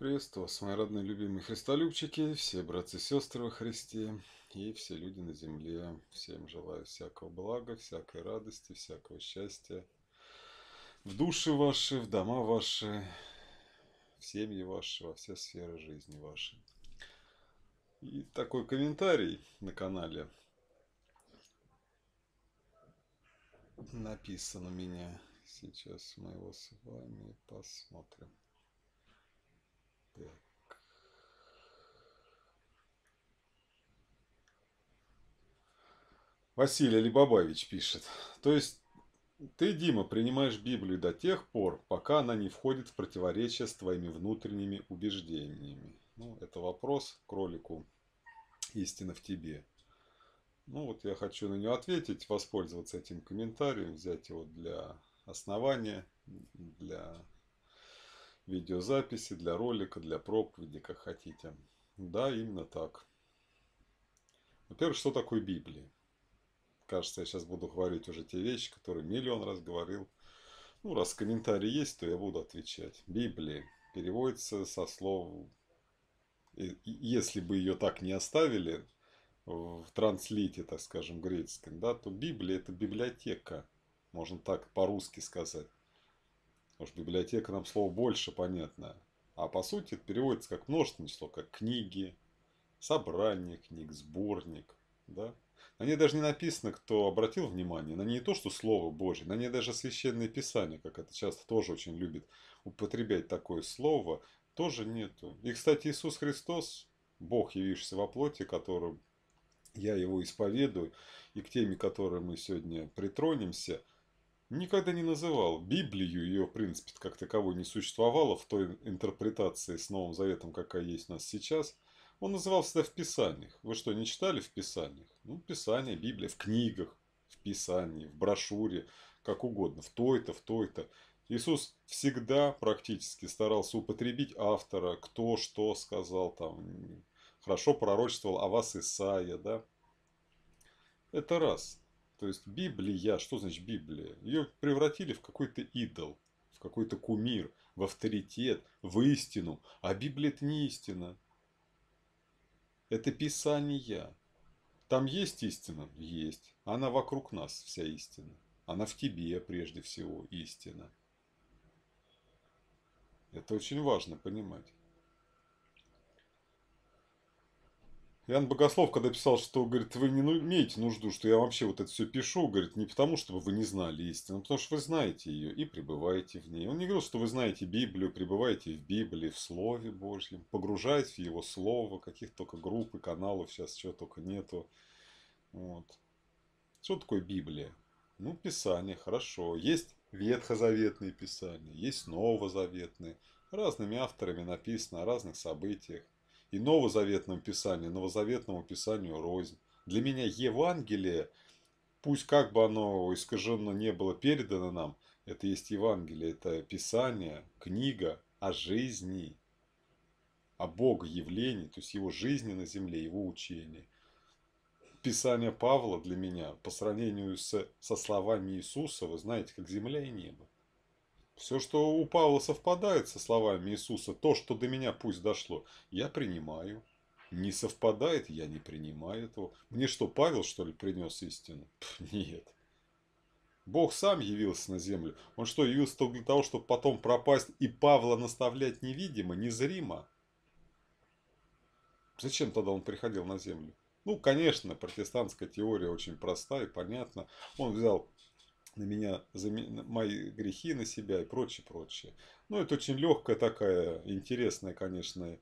Приветствую вас, мои родные любимые христолюбчики, все братцы и сестры во Христе и все люди на земле. Всем желаю всякого блага, всякой радости, всякого счастья. В души ваши, в дома ваши, в семьи ваши, во все сферы жизни ваши. И такой комментарий на канале написан у меня. Сейчас мы его с вами посмотрим. Так. Василий Либабавич пишет. То есть ты, Дима, принимаешь Библию до тех пор, пока она не входит в противоречие с твоими внутренними убеждениями. Ну, это вопрос к кролику «Истина в тебе». Ну, вот я хочу на него ответить, воспользоваться этим комментарием, взять его для основания, для видеозаписи, для ролика, для проповеди, как хотите. Да, именно так. Во-первых, что такое Библия? Кажется, я сейчас буду говорить уже те вещи, которые миллион раз говорил. Ну, раз комментарии есть, то я буду отвечать. Библия переводится со слов... Если бы ее так не оставили в транслите, так скажем, греческом, да, то Библия – это библиотека, можно так по-русски сказать. Потому что библиотека нам слово больше понятно. А по сути это переводится как множественное число, как книги, собрание книг, сборник. Да? На ней даже не написано, кто обратил внимание, на ней не то, что Слово Божье, на ней даже Священное Писание, как это часто тоже очень любит употреблять такое слово, тоже нету. И, кстати, Иисус Христос, Бог, явившийся во плоти, которым я его исповедую, и к теме, которой мы сегодня притронемся – никогда не называл Библию, ее, в принципе, как таковой не существовало в той интерпретации с Новым Заветом, какая есть у нас сейчас. Он назывался всегда в Писаниях. Вы что, не читали в Писаниях? Ну, Писание, Библия, в книгах, в Писании, в брошюре, как угодно, в той-то, в той-то. Иисус всегда практически старался употребить автора, кто что сказал там. Хорошо пророчествовал о вас Исаия, да? Это раз. То есть Библия, что значит Библия? Ее превратили в какой-то идол, в какой-то кумир, в авторитет, в истину. А Библия это не истина. Это Писание. Там есть истина? Есть. Она вокруг нас, вся истина. Она в тебе прежде всего истина. Это очень важно понимать. Иоанн Богослов, когда писал, что, говорит, вы не имеете нужду, что я вообще вот это все пишу, говорит, не потому, чтобы вы не знали истину, а потому что вы знаете ее и пребываете в ней. Он не говорил, что вы знаете Библию, пребываете в Библии, в Слове Божьем, погружаетесь в Его Слово, каких только групп и каналов сейчас чего только нету. Вот. Что такое Библия? Ну, Писание, хорошо. Есть ветхозаветные писания, есть новозаветные. Разными авторами написано о разных событиях и новозаветному писанию, новозаветному писанию рознь. Для меня Евангелие, пусть как бы оно искаженно не было передано нам, это есть Евангелие, это Писание, книга о жизни, о Бога явлении, то есть его жизни на земле, его учении. Писание Павла для меня по сравнению с, со словами Иисуса, вы знаете, как земля и небо. Все, что у Павла совпадает со словами Иисуса, то, что до меня пусть дошло, я принимаю. Не совпадает, я не принимаю этого. Мне что, Павел, что ли, принес истину? Пф, нет. Бог сам явился на землю. Он что, явился только для того, чтобы потом пропасть и Павла наставлять невидимо, незримо? Зачем тогда он приходил на землю? Ну, конечно, протестантская теория очень проста и понятна. Он взял на меня, за мои грехи на себя и прочее, прочее. Ну, это очень легкая такая, интересная, конечно,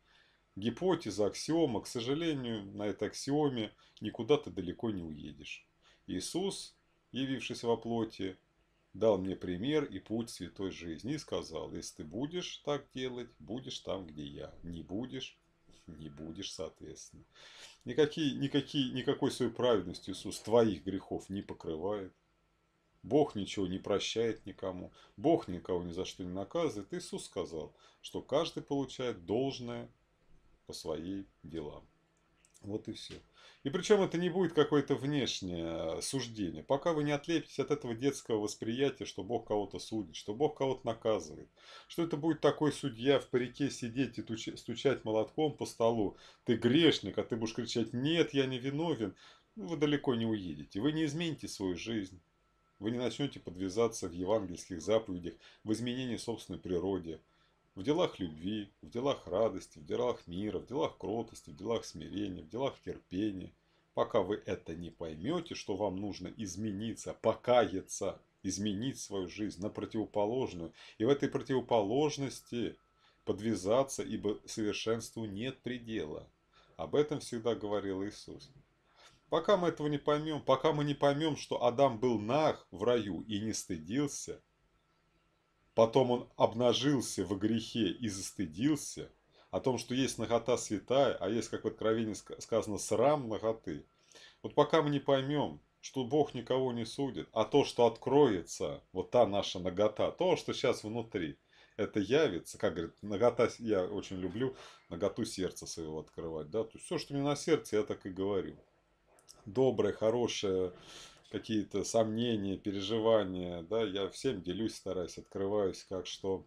гипотеза, аксиома. К сожалению, на этой аксиоме никуда ты далеко не уедешь. Иисус, явившись во плоти, дал мне пример и путь святой жизни и сказал, если ты будешь так делать, будешь там, где я. Не будешь, не будешь, соответственно. Никакие, никакие, никакой своей праведностью Иисус твоих грехов не покрывает. Бог ничего не прощает никому, Бог никого ни за что не наказывает. Иисус сказал, что каждый получает должное по своим делам. Вот и все. И причем это не будет какое-то внешнее э, суждение. Пока вы не отлепитесь от этого детского восприятия, что Бог кого-то судит, что Бог кого-то наказывает, что это будет такой судья в парике сидеть и стучать молотком по столу, ты грешник, а ты будешь кричать, нет, я не виновен, вы далеко не уедете, вы не измените свою жизнь, вы не начнете подвязаться в евангельских заповедях, в изменении собственной природе, в делах любви, в делах радости, в делах мира, в делах кротости, в делах смирения, в делах терпения. Пока вы это не поймете, что вам нужно измениться, покаяться, изменить свою жизнь на противоположную, и в этой противоположности подвязаться, ибо совершенству нет предела. Об этом всегда говорил Иисус. Пока мы этого не поймем, пока мы не поймем, что Адам был нах в раю и не стыдился, потом он обнажился в грехе и застыдился, о том, что есть нагота святая, а есть, как в Откровении сказано, срам наготы. Вот пока мы не поймем, что Бог никого не судит, а то, что откроется, вот та наша нагота, то, что сейчас внутри, это явится, как говорит, нагота, я очень люблю наготу сердца своего открывать, да, то есть все, что мне на сердце, я так и говорю доброе, хорошее, какие-то сомнения, переживания, да, я всем делюсь, стараюсь, открываюсь, как что.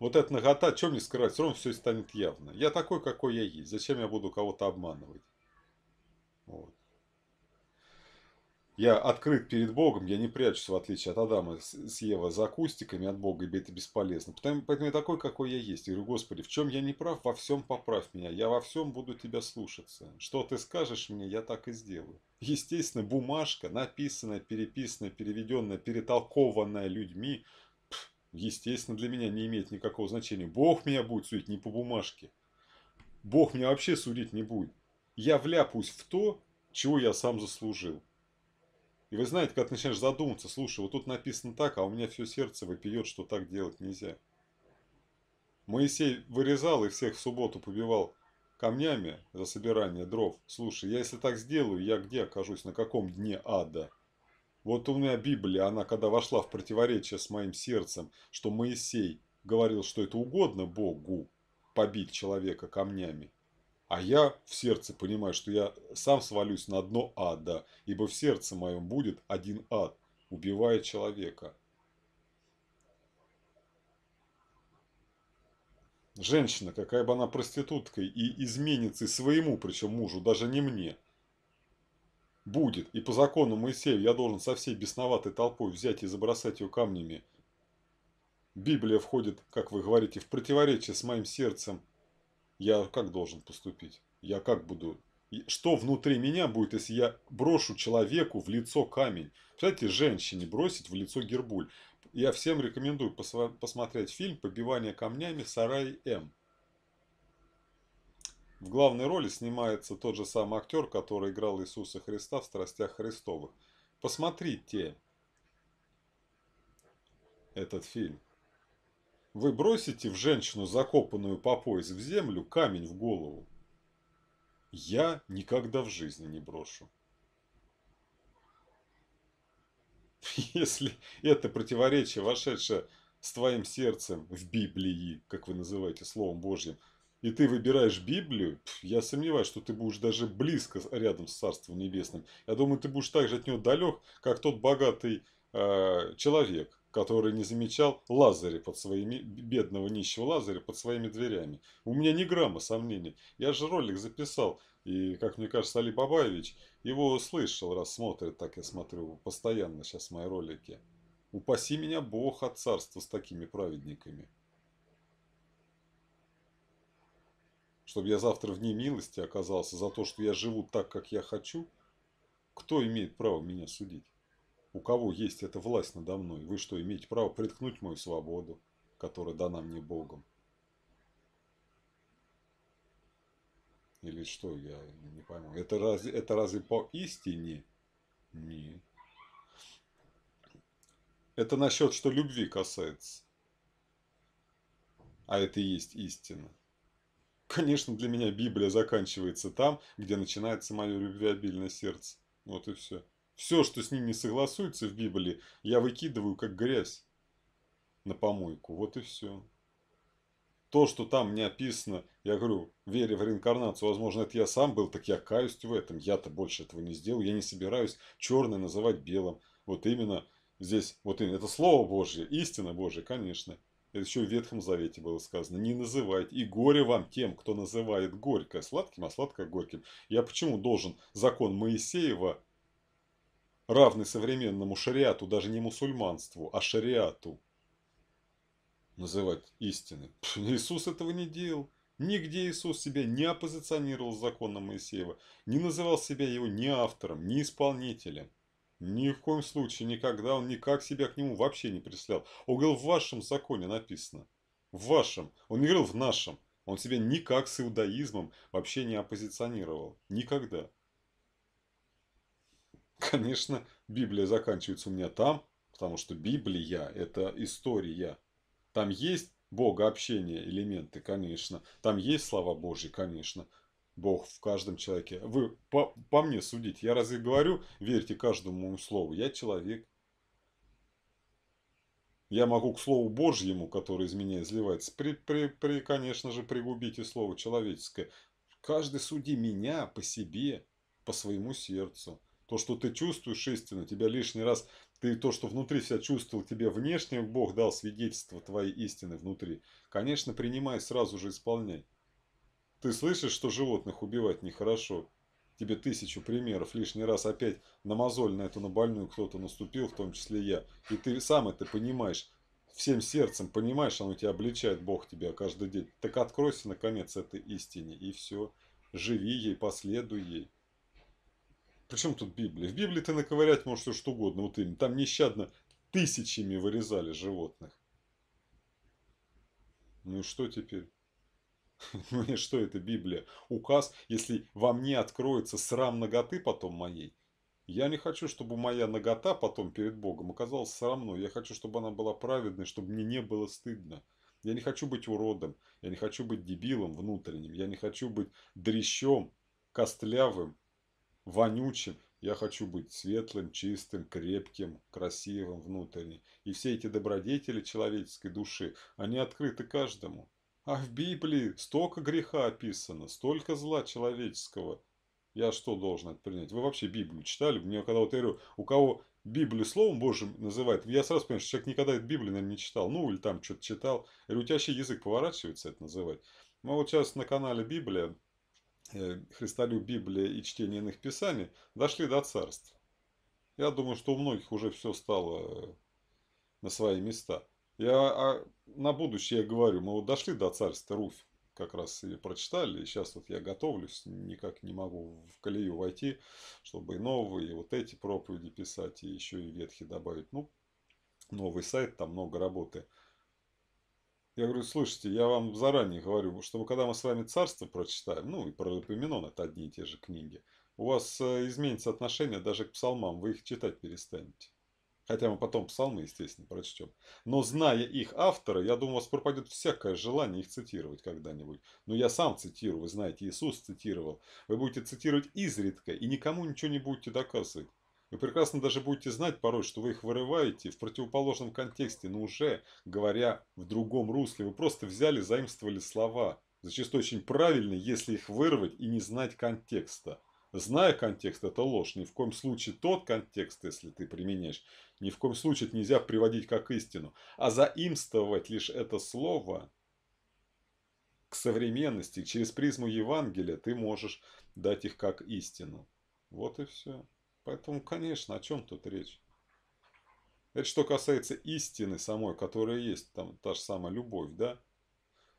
Вот эта нагота, чем мне скрывать, все равно все станет явно. Я такой, какой я есть. Зачем я буду кого-то обманывать? Вот. Я открыт перед Богом, я не прячусь, в отличие от Адама с Евы, за кустиками от Бога, и это бесполезно. Поэтому, я такой, какой я есть. Я говорю, Господи, в чем я не прав, во всем поправь меня. Я во всем буду Тебя слушаться. Что Ты скажешь мне, я так и сделаю. Естественно, бумажка, написанная, переписанная, переведенная, перетолкованная людьми, естественно, для меня не имеет никакого значения. Бог меня будет судить не по бумажке. Бог меня вообще судить не будет. Я вляпусь в то, чего я сам заслужил. И вы знаете, когда ты начинаешь задуматься, слушай, вот тут написано так, а у меня все сердце выпьет, что так делать нельзя. Моисей вырезал и всех в субботу побивал камнями за собирание дров. Слушай, я если так сделаю, я где окажусь, на каком дне ада? Вот у меня Библия, она когда вошла в противоречие с моим сердцем, что Моисей говорил, что это угодно Богу побить человека камнями, а я в сердце понимаю, что я сам свалюсь на дно ада, ибо в сердце моем будет один ад, убивая человека. Женщина, какая бы она проституткой и изменницей своему, причем мужу, даже не мне, будет. И по закону Моисея я должен со всей бесноватой толпой взять и забросать ее камнями. Библия входит, как вы говорите, в противоречие с моим сердцем – я как должен поступить? Я как буду... Что внутри меня будет, если я брошу человеку в лицо камень? Кстати, женщине бросить в лицо гербуль. Я всем рекомендую посмотреть фильм «Побивание камнями. Сарай М». В главной роли снимается тот же самый актер, который играл Иисуса Христа в «Страстях Христовых». Посмотрите этот фильм. Вы бросите в женщину, закопанную по пояс в землю, камень в голову? Я никогда в жизни не брошу. Если это противоречие, вошедшее с твоим сердцем в Библии, как вы называете Словом Божьим, и ты выбираешь Библию, я сомневаюсь, что ты будешь даже близко рядом с Царством Небесным. Я думаю, ты будешь так же от него далек, как тот богатый э, человек, который не замечал Лазаря под своими, бедного нищего Лазаря под своими дверями. У меня ни грамма сомнений. Я же ролик записал, и, как мне кажется, Али Бабаевич его слышал, раз смотрит, так я смотрю, постоянно сейчас мои ролики. Упаси меня Бог от царства с такими праведниками. Чтобы я завтра в милости оказался за то, что я живу так, как я хочу, кто имеет право меня судить? У кого есть эта власть надо мной, вы что, имеете право приткнуть мою свободу, которая дана мне Богом? Или что, я не пойму. Это разве, это разве по истине? не? Это насчет, что любви касается. А это и есть истина. Конечно, для меня Библия заканчивается там, где начинается мое любвеобильное сердце. Вот и все. Все, что с ним не согласуется в Библии, я выкидываю как грязь на помойку. Вот и все. То, что там не описано, я говорю, веря в реинкарнацию, возможно, это я сам был, так я каюсь в этом. Я-то больше этого не сделал. Я не собираюсь черное называть белым. Вот именно здесь, вот именно, это Слово Божье, истина Божья, конечно. Это еще в Ветхом Завете было сказано. Не называйте. И горе вам тем, кто называет горькое сладким, а сладкое горьким. Я почему должен закон Моисеева равный современному шариату даже не мусульманству, а шариату называть истиной. Пф, Иисус этого не делал. Нигде Иисус себя не оппозиционировал с законом Моисеева, не называл себя его ни автором, ни исполнителем. Ни в коем случае, никогда он никак себя к нему вообще не прислал. Он говорил, в вашем законе написано. В вашем. Он не говорил, в нашем. Он себя никак с иудаизмом вообще не оппозиционировал. Никогда. Конечно, Библия заканчивается у меня там, потому что Библия – это история. Там есть Бога общение, элементы, конечно. Там есть слова Божьи, конечно. Бог в каждом человеке. Вы по, по мне судите. Я разве говорю, верьте каждому моему слову. Я человек. Я могу к Слову Божьему, которое из меня изливается, при, при, при, конечно же, пригубить и Слово человеческое. Каждый суди меня по себе, по своему сердцу то, что ты чувствуешь истину, тебя лишний раз, ты то, что внутри себя чувствовал, тебе внешне Бог дал свидетельство твоей истины внутри. Конечно, принимай, сразу же исполняй. Ты слышишь, что животных убивать нехорошо. Тебе тысячу примеров, лишний раз опять на мозоль на эту на больную кто-то наступил, в том числе я. И ты сам это понимаешь, всем сердцем понимаешь, оно тебя обличает, Бог тебя каждый день. Так откройся, наконец, этой истине, и все. Живи ей, последуй ей. Причем тут Библия? В Библии ты наковырять можешь все что угодно. Вот им там нещадно тысячами вырезали животных. Ну и что теперь? Ну и что это Библия? Указ, если во мне откроется срам ноготы потом моей. Я не хочу, чтобы моя нагота потом перед Богом оказалась срамной. Я хочу, чтобы она была праведной, чтобы мне не было стыдно. Я не хочу быть уродом. Я не хочу быть дебилом внутренним. Я не хочу быть дрящом, костлявым, вонючим. Я хочу быть светлым, чистым, крепким, красивым внутренне. И все эти добродетели человеческой души, они открыты каждому. А в Библии столько греха описано, столько зла человеческого. Я что должен это принять? Вы вообще Библию читали? Мне когда вот я говорю, у кого Библию Словом Божьим называют, я сразу понимаю, что человек никогда эту Библию, наверное, не читал. Ну, или там что-то читал. Я у тебя вообще язык поворачивается это называть. Мы ну, вот сейчас на канале Библия Э, христолюбие и чтение иных писаний, дошли до царств. Я думаю, что у многих уже все стало э, на свои места. Я а, на будущее я говорю, мы вот дошли до царства Руфь, как раз и прочитали, и сейчас вот я готовлюсь, никак не могу в колею войти, чтобы и новые, и вот эти проповеди писать, и еще и ветхи добавить. Ну, новый сайт, там много работы. Я говорю, слушайте, я вам заранее говорю, чтобы когда мы с вами царство прочитаем, ну и про Паралипоменон, это одни и те же книги, у вас э, изменится отношение даже к псалмам, вы их читать перестанете. Хотя мы потом псалмы, естественно, прочтем. Но зная их автора, я думаю, у вас пропадет всякое желание их цитировать когда-нибудь. Но я сам цитирую, вы знаете, Иисус цитировал. Вы будете цитировать изредка и никому ничего не будете доказывать. Вы прекрасно даже будете знать порой, что вы их вырываете в противоположном контексте, но уже говоря в другом русле. Вы просто взяли, заимствовали слова. Зачастую очень правильно, если их вырвать и не знать контекста. Зная контекст, это ложь. Ни в коем случае тот контекст, если ты применяешь, ни в коем случае это нельзя приводить как истину. А заимствовать лишь это слово к современности, через призму Евангелия ты можешь дать их как истину. Вот и все. Поэтому, конечно, о чем тут речь? Это что касается истины самой, которая есть, там та же самая любовь, да?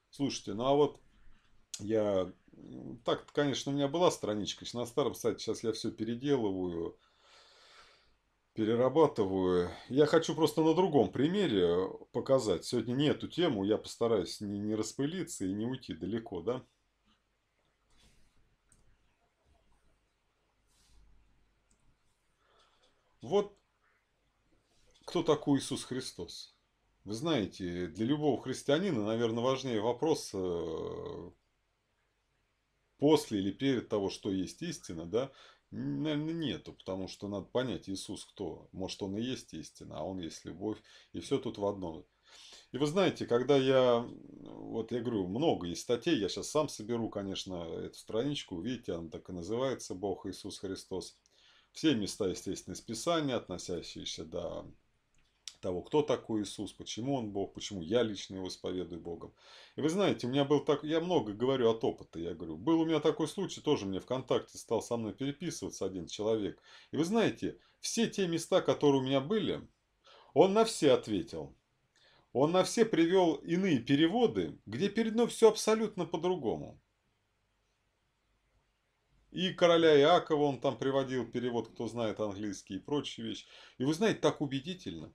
Слушайте, ну а вот я... Так, конечно, у меня была страничка, на старом сайте сейчас я все переделываю, перерабатываю. Я хочу просто на другом примере э, показать. Сегодня не эту тему, я постараюсь не, не распылиться и не уйти далеко, да? вот кто такой Иисус Христос. Вы знаете, для любого христианина, наверное, важнее вопрос э, после или перед того, что есть истина, да, наверное, нету, потому что надо понять, Иисус кто. Может, Он и есть истина, а Он есть любовь, и все тут в одном. И вы знаете, когда я, вот я говорю, много есть статей, я сейчас сам соберу, конечно, эту страничку, видите, она так и называется «Бог Иисус Христос». Все места, естественно, из Писания, относящиеся до того, кто такой Иисус, почему он Бог, почему я лично его исповедую Богом. И вы знаете, у меня был так, я много говорю от опыта, я говорю, был у меня такой случай, тоже мне ВКонтакте стал со мной переписываться один человек. И вы знаете, все те места, которые у меня были, он на все ответил. Он на все привел иные переводы, где передано все абсолютно по-другому. И короля Иакова он там приводил, перевод, кто знает английский и прочие вещи. И вы знаете, так убедительно.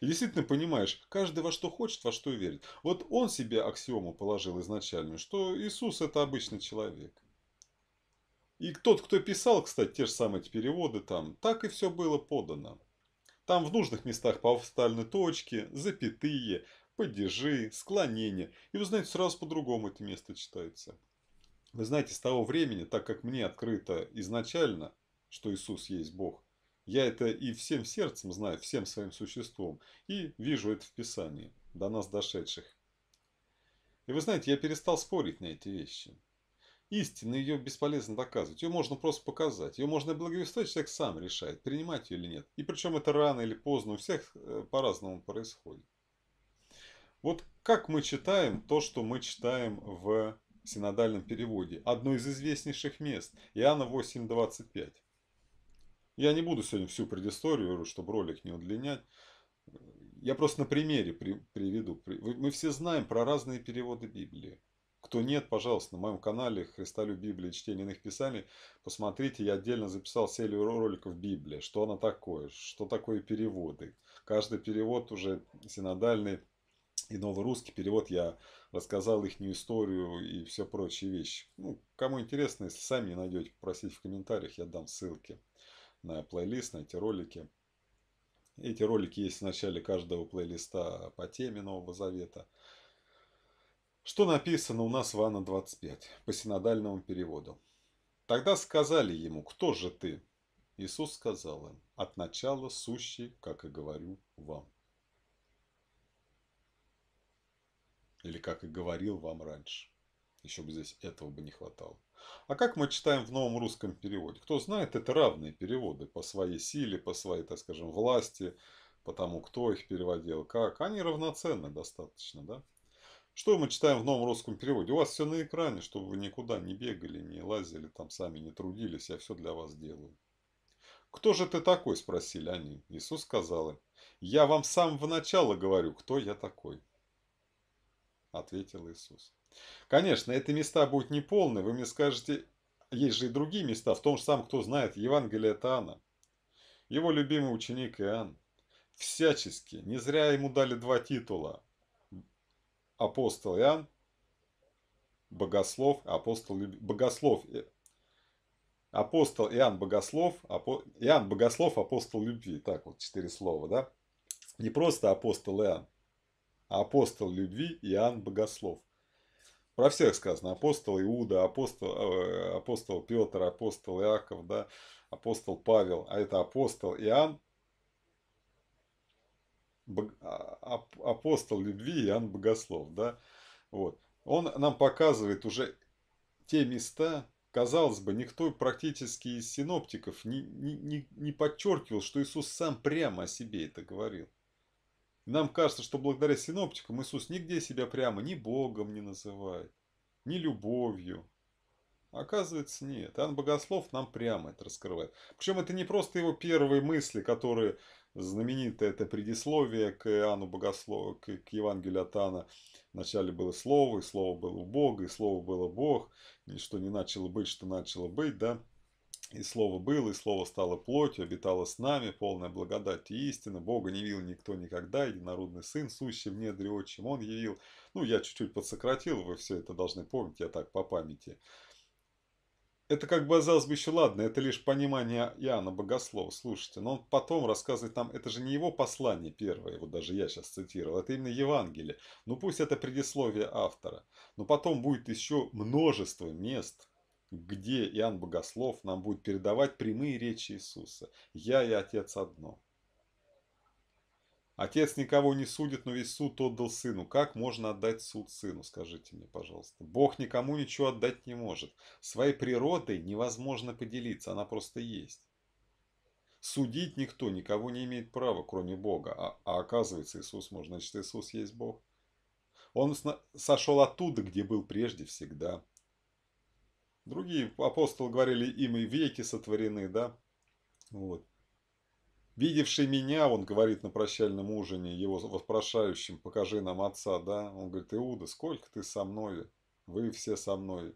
И действительно понимаешь, каждый во что хочет, во что верит. Вот он себе аксиому положил изначально, что Иисус это обычный человек. И тот, кто писал, кстати, те же самые переводы там, так и все было подано. Там в нужных местах поставлены точки, запятые, падежи, склонения. И вы знаете, сразу по-другому это место читается. Вы знаете, с того времени, так как мне открыто изначально, что Иисус есть Бог, я это и всем сердцем знаю, всем своим существом, и вижу это в Писании, до нас дошедших. И вы знаете, я перестал спорить на эти вещи. Истина ее бесполезно доказывать, ее можно просто показать, ее можно благовествовать, человек сам решает, принимать ее или нет. И причем это рано или поздно, у всех э, по-разному происходит. Вот как мы читаем то, что мы читаем в в синодальном переводе, одно из известнейших мест, Иоанна 8.25. Я не буду сегодня всю предысторию, чтобы ролик не удлинять. Я просто на примере при, приведу. Мы все знаем про разные переводы Библии. Кто нет, пожалуйста, на моем канале «Христолю Библии. Чтение иных писаний» посмотрите, я отдельно записал серию роликов Библии, что она такое, что такое переводы. Каждый перевод уже синодальный и новый русский перевод я рассказал их историю и все прочие вещи. Ну, кому интересно, если сами не найдете, попросите в комментариях, я дам ссылки на плейлист, на эти ролики. Эти ролики есть в начале каждого плейлиста по теме Нового Завета. Что написано у нас в Анна 25 по синодальному переводу. Тогда сказали ему, кто же ты? Иисус сказал им, от начала сущий, как и говорю вам. Или как и говорил вам раньше. Еще бы здесь этого бы не хватало. А как мы читаем в новом русском переводе? Кто знает, это равные переводы по своей силе, по своей, так скажем, власти, по тому, кто их переводил, как. Они равноценны достаточно, да? Что мы читаем в новом русском переводе? У вас все на экране, чтобы вы никуда не бегали, не лазили, там сами не трудились, я все для вас делаю. «Кто же ты такой?» – спросили они. Иисус сказал им, «Я вам с самого начала говорю, кто я такой. – ответил Иисус. Конечно, эти места будут неполны. Вы мне скажете, есть же и другие места, в том же самом, кто знает Евангелие Тана, Его любимый ученик Иоанн. Всячески, не зря ему дали два титула. Апостол Иоанн, богослов, апостол, богослов, э, апостол Иоанн Богослов, апо, Иоанн Богослов, апостол любви. Так вот, четыре слова, да? Не просто апостол Иоанн апостол любви Иоанн Богослов. Про всех сказано. Апостол Иуда, апостол, э, апостол Петр, апостол Иаков, да, апостол Павел. А это апостол Иоанн, а, апостол любви Иоанн Богослов. Да? Вот. Он нам показывает уже те места, казалось бы, никто практически из синоптиков не, не, не подчеркивал, что Иисус сам прямо о себе это говорил нам кажется, что благодаря синоптикам Иисус нигде себя прямо ни Богом не называет, ни любовью. Оказывается, нет. Иоанн Богослов нам прямо это раскрывает. Причем это не просто его первые мысли, которые знаменитое это предисловие к Иоанну Богослову, к, к Евангелию от Иоанна. Вначале было слово, и слово было у Бога, и слово было Бог, и что не начало быть, что начало быть, да. И Слово было, и Слово стало плотью, обитало с нами, полная благодать и истина. Бога не видел никто никогда, единородный Сын, сущий в недре отчим, Он явил. Ну, я чуть-чуть подсократил, вы все это должны помнить, я так по памяти. Это как бы казалось бы еще ладно, это лишь понимание Иоанна Богослова, слушайте. Но он потом рассказывает нам, это же не его послание первое, вот даже я сейчас цитировал, это именно Евангелие. Ну пусть это предисловие автора. Но потом будет еще множество мест, где Иоанн Богослов нам будет передавать прямые речи Иисуса. «Я и Отец одно». Отец никого не судит, но весь суд отдал сыну. Как можно отдать суд сыну, скажите мне, пожалуйста? Бог никому ничего отдать не может. Своей природой невозможно поделиться, она просто есть. Судить никто никого не имеет права, кроме Бога. А, а оказывается, Иисус может, значит, Иисус есть Бог. Он сошел оттуда, где был прежде всегда. Другие апостолы говорили, им и веки сотворены, да? Вот. «Видевший меня, он говорит на прощальном ужине, его вопрошающим, покажи нам отца, да?» Он говорит, Иуда, сколько ты со мной? Вы все со мной.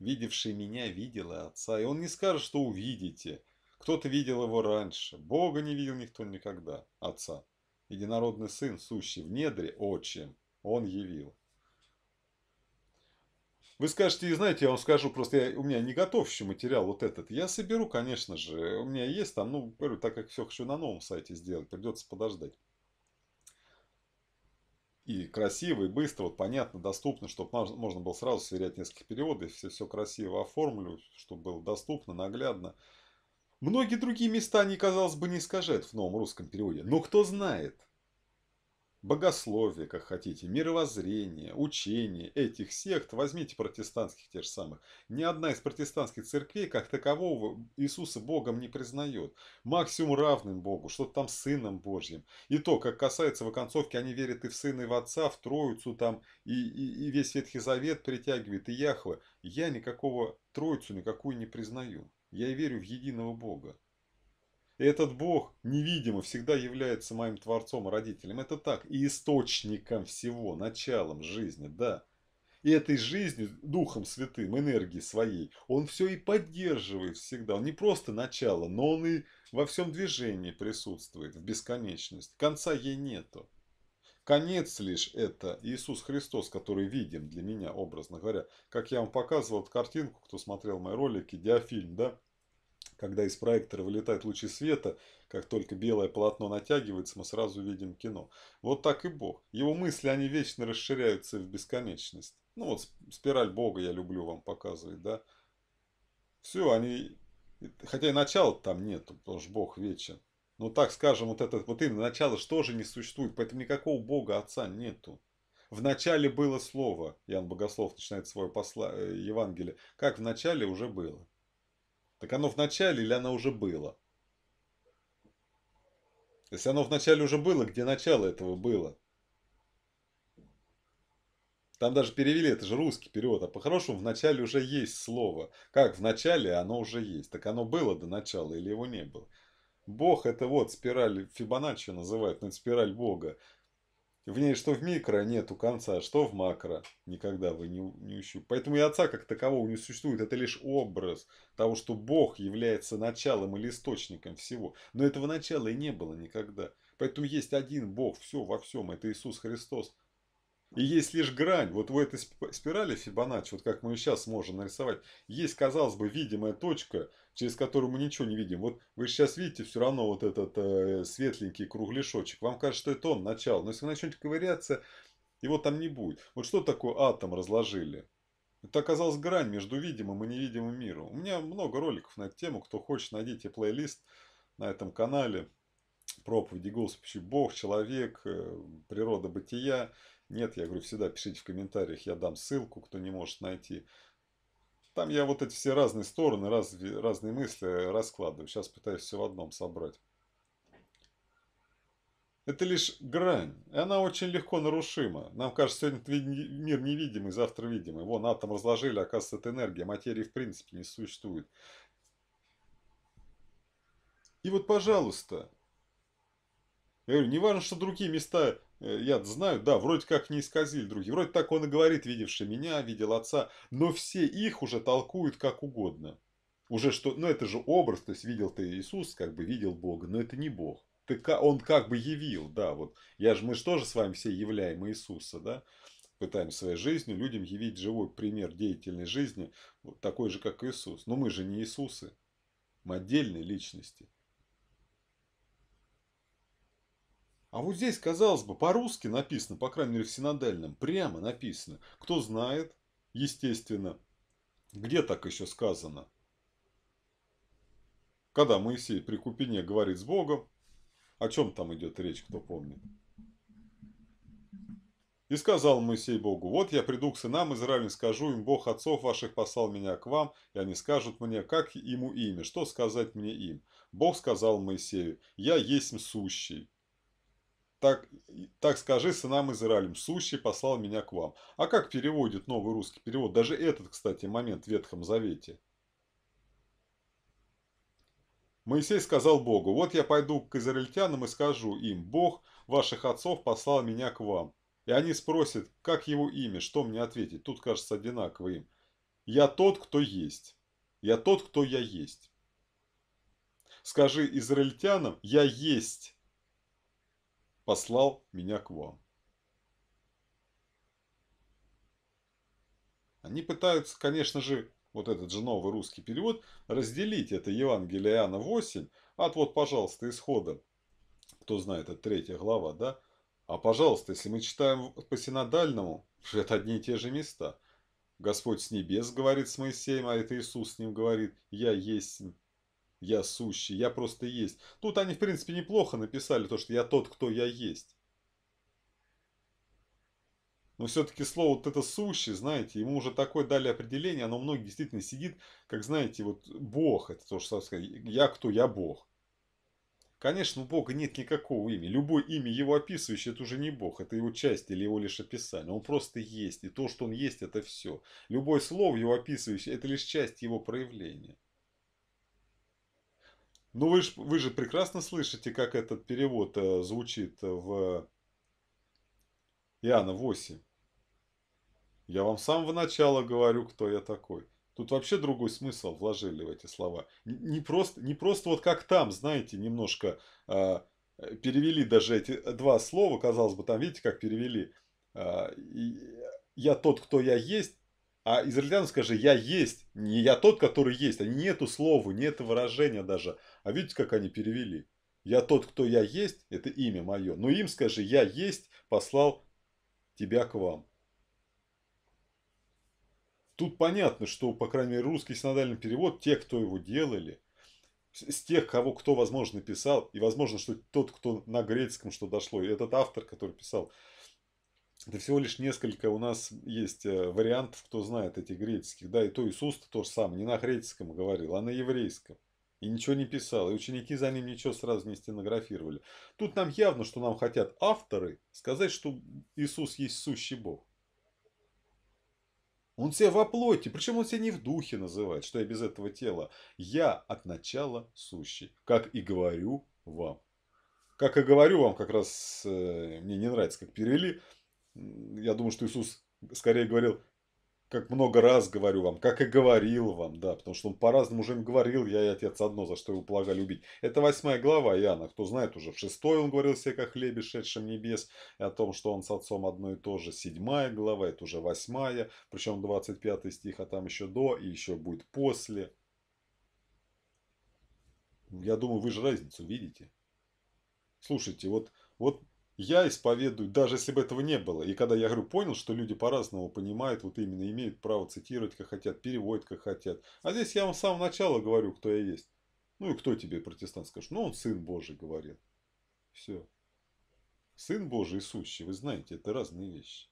«Видевший меня, видел и отца». И он не скажет, что увидите. Кто-то видел его раньше. Бога не видел никто никогда, отца. Единородный сын, сущий в недре, отчим, он явил. Вы скажете, и знаете, я вам скажу, просто я, у меня не готов еще материал вот этот. Я соберу, конечно же, у меня есть там, ну, говорю, так как все хочу на новом сайте сделать, придется подождать. И красиво, и быстро, вот понятно, доступно, чтобы можно было сразу сверять нескольких переводов, все, все красиво оформлю, чтобы было доступно, наглядно. Многие другие места они, казалось бы, не искажают в новом русском переводе. Но ну, кто знает, богословие, как хотите, мировоззрение, учение этих сект, возьмите протестантских тех же самых. Ни одна из протестантских церквей, как такового, Иисуса Богом не признает. Максимум равным Богу, что-то там Сыном Божьим. И то, как касается в оконцовке, они верят и в Сына, и в Отца, в Троицу, там, и, и, и весь Ветхий Завет притягивает, и Яхва. Я никакого Троицу никакую не признаю. Я верю в единого Бога. И этот Бог невидимо всегда является моим Творцом и Родителем. Это так. И источником всего, началом жизни, да. И этой жизнью, Духом Святым, энергией своей, он все и поддерживает всегда. Он не просто начало, но он и во всем движении присутствует, в бесконечность. Конца ей нету. Конец лишь это Иисус Христос, который видим для меня, образно говоря. Как я вам показывал эту картинку, кто смотрел мои ролики, диафильм, да? когда из проектора вылетают лучи света, как только белое полотно натягивается, мы сразу видим кино. Вот так и Бог. Его мысли, они вечно расширяются в бесконечность. Ну вот спираль Бога я люблю вам показывать, да. Все, они... Хотя и начала там нету, потому что Бог вечен. Но так скажем, вот это вот именно начало что же не существует, поэтому никакого Бога Отца нету. В начале было Слово, Иоанн Богослов начинает свое посла... Э, Евангелие, как в начале уже было. Так оно в начале или оно уже было? Если оно в начале уже было, где начало этого было? Там даже перевели, это же русский перевод, а по-хорошему в начале уже есть слово. Как в начале а оно уже есть? Так оно было до начала или его не было? Бог это вот спираль Фибоначчи называют, но ну, это спираль Бога. В ней что в микро нету конца, что в макро. Никогда вы не, не ущупаете. Поэтому и отца как такового не существует. Это лишь образ того, что Бог является началом или источником всего. Но этого начала и не было никогда. Поэтому есть один Бог, все во всем. Это Иисус Христос. И есть лишь грань. Вот в этой спирали Фибоначчи, вот как мы ее сейчас можем нарисовать, есть, казалось бы, видимая точка, через которую мы ничего не видим. Вот вы сейчас видите все равно вот этот э, светленький кругляшочек. Вам кажется, что это он, начало. Но если вы начнете ковыряться, его там не будет. Вот что такое атом разложили? Это оказалась грань между видимым и невидимым миром. У меня много роликов на эту тему. Кто хочет, найдите плейлист на этом канале. Проповеди, голос, Бог, человек, э, природа бытия. Нет, я говорю, всегда пишите в комментариях, я дам ссылку, кто не может найти. Там я вот эти все разные стороны, раз, разные мысли раскладываю. Сейчас пытаюсь все в одном собрать. Это лишь грань, и она очень легко нарушима. Нам кажется, сегодня мир невидимый, завтра видимый. Вон, атом разложили, оказывается, это энергия. Материи в принципе не существует. И вот, пожалуйста, я говорю, не важно, что другие места Э, я знаю, да, вроде как не исказили другие, вроде так он и говорит, видевший меня, видел отца, но все их уже толкуют как угодно. Уже что, ну это же образ, то есть видел ты Иисус, как бы видел Бога, но это не Бог. Ты, он как бы явил, да, вот, я же, мы же тоже с вами все являем Иисуса, да, пытаемся своей жизнью людям явить живой пример деятельной жизни, вот такой же, как Иисус. Но мы же не Иисусы, мы отдельные личности. А вот здесь, казалось бы, по-русски написано, по крайней мере, в синодальном, прямо написано. Кто знает, естественно, где так еще сказано? Когда Моисей при купине говорит с Богом, о чем там идет речь, кто помнит? И сказал Моисей Богу, вот я приду к сынам Израиля, скажу им, Бог отцов ваших послал меня к вам, и они скажут мне, как ему имя, что сказать мне им. Бог сказал Моисею, я есть сущий, так, так скажи сынам Израилем, сущий послал меня к вам. А как переводит новый русский перевод? Даже этот, кстати, момент в Ветхом Завете. Моисей сказал Богу, вот я пойду к израильтянам и скажу им, Бог ваших отцов послал меня к вам. И они спросят, как его имя, что мне ответить. Тут, кажется, одинаково им. Я тот, кто есть. Я тот, кто я есть. Скажи израильтянам, я есть послал меня к вам. Они пытаются, конечно же, вот этот же новый русский перевод, разделить это Евангелие Иоанна 8 от вот, пожалуйста, исхода, кто знает, это третья глава, да? А, пожалуйста, если мы читаем по синодальному, это одни и те же места. Господь с небес говорит с Моисеем, а это Иисус с ним говорит, «Я есть я сущий, я просто есть. Тут они, в принципе, неплохо написали то, что я тот, кто я есть. Но все-таки слово вот это сущий, знаете, ему уже такое дали определение, оно многие действительно сидит, как, знаете, вот Бог, это то, что сказать, я кто, я Бог. Конечно, у Бога нет никакого имени. Любое имя его описывающее, это уже не Бог, это его часть или его лишь описание. Он просто есть, и то, что он есть, это все. Любое слово его описывающее, это лишь часть его проявления. Ну, вы, же вы же прекрасно слышите, как этот перевод э, звучит в Иоанна 8. Я вам с самого начала говорю, кто я такой. Тут вообще другой смысл вложили в эти слова. Не просто, не просто вот как там, знаете, немножко э, перевели даже эти два слова, казалось бы, там видите, как перевели. Э, я тот, кто я есть, а израильтян скажи, я есть, не я тот, который есть. А нету слова, нет выражения даже. А видите, как они перевели? Я тот, кто я есть, это имя мое. Но им скажи, я есть, послал тебя к вам. Тут понятно, что, по крайней мере, русский синодальный перевод, те, кто его делали, с тех, кого кто, возможно, писал, и, возможно, что тот, кто на греческом что дошло, и этот автор, который писал, это всего лишь несколько у нас есть э, вариантов, кто знает этих греческих. Да, и то Иисус -то, тоже самое, не на греческом говорил, а на еврейском и ничего не писал, и ученики за ним ничего сразу не стенографировали. Тут нам явно, что нам хотят авторы сказать, что Иисус есть сущий Бог. Он себя во плоти, причем он себя не в духе называет, что я без этого тела. Я от начала сущий, как и говорю вам. Как и говорю вам, как раз э, мне не нравится, как перевели. Я думаю, что Иисус скорее говорил, как много раз говорю вам, как и говорил вам, да, потому что он по-разному уже им говорил, я и отец одно, за что его полагали убить. Это восьмая глава Иоанна, кто знает, уже в шестой он говорил себе о хлебе, шедшем небес, и о том, что он с отцом одно и то же. Седьмая глава, это уже восьмая, причем 25 стих, а там еще до и еще будет после. Я думаю, вы же разницу видите. Слушайте, вот, вот я исповедую, даже если бы этого не было. И когда я говорю, понял, что люди по-разному понимают, вот именно имеют право цитировать, как хотят, переводят, как хотят. А здесь я вам с самого начала говорю, кто я есть. Ну и кто тебе, протестант, скажет? Ну, он Сын Божий, говорил. Все. Сын Божий и сущий, вы знаете, это разные вещи.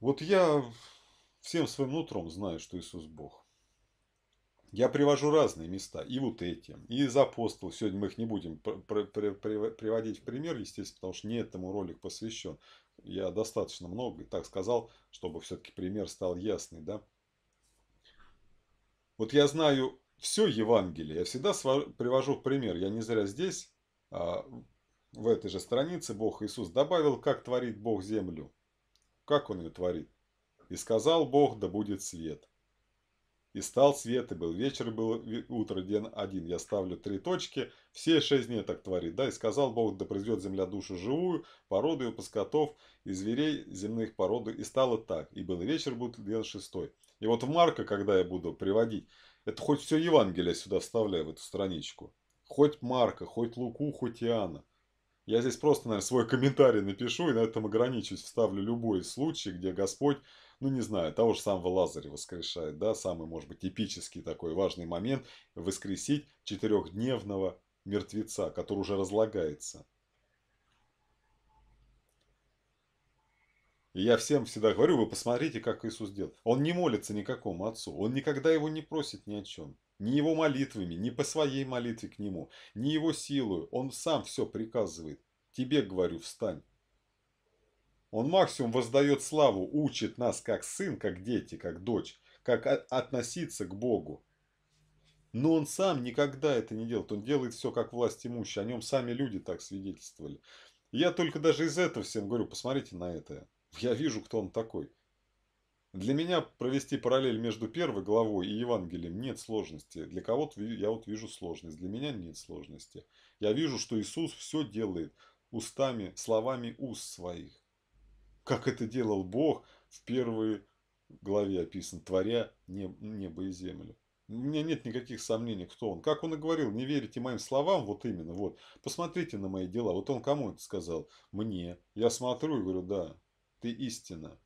Вот я всем своим нутром знаю, что Иисус Бог. Я привожу разные места, и вот эти, и из апостолов. Сегодня мы их не будем приводить в пример, естественно, потому что не этому ролик посвящен. Я достаточно много и так сказал, чтобы все-таки пример стал ясный. Да? Вот я знаю все Евангелие, я всегда привожу в пример. Я не зря здесь, а, в этой же странице, Бог Иисус добавил, как творит Бог землю. Как Он ее творит? «И сказал Бог, да будет свет». И стал свет, и был вечер, и было утро, день один. Я ставлю три точки, все шесть дней так творит. Да, и сказал Бог, да произведет земля душу живую, породу ее паскотов, и зверей земных породу. И стало так. И был вечер, был день шестой. И вот в Марка, когда я буду приводить, это хоть все Евангелие сюда вставляю, в эту страничку. Хоть Марка, хоть Луку, хоть Иоанна. Я здесь просто, наверное, свой комментарий напишу и на этом ограничусь. Вставлю любой случай, где Господь ну не знаю, того же самого Лазаря воскрешает, да, самый, может быть, эпический такой важный момент, воскресить четырехдневного мертвеца, который уже разлагается. И я всем всегда говорю, вы посмотрите, как Иисус делал. Он не молится никакому отцу, он никогда его не просит ни о чем. Ни его молитвами, ни по своей молитве к нему, ни его силою. Он сам все приказывает. Тебе, говорю, встань. Он максимум воздает славу, учит нас как сын, как дети, как дочь, как относиться к Богу. Но он сам никогда это не делает. Он делает все как власть имущая. О нем сами люди так свидетельствовали. я только даже из этого всем говорю, посмотрите на это. Я вижу, кто он такой. Для меня провести параллель между первой главой и Евангелием нет сложности. Для кого-то я вот вижу сложность, для меня нет сложности. Я вижу, что Иисус все делает устами, словами уст своих как это делал Бог в первой главе описан, творя небо и землю. У меня нет никаких сомнений, кто он. Как он и говорил, не верите моим словам, вот именно, вот, посмотрите на мои дела. Вот он кому это сказал? Мне. Я смотрю и говорю, да, ты истина.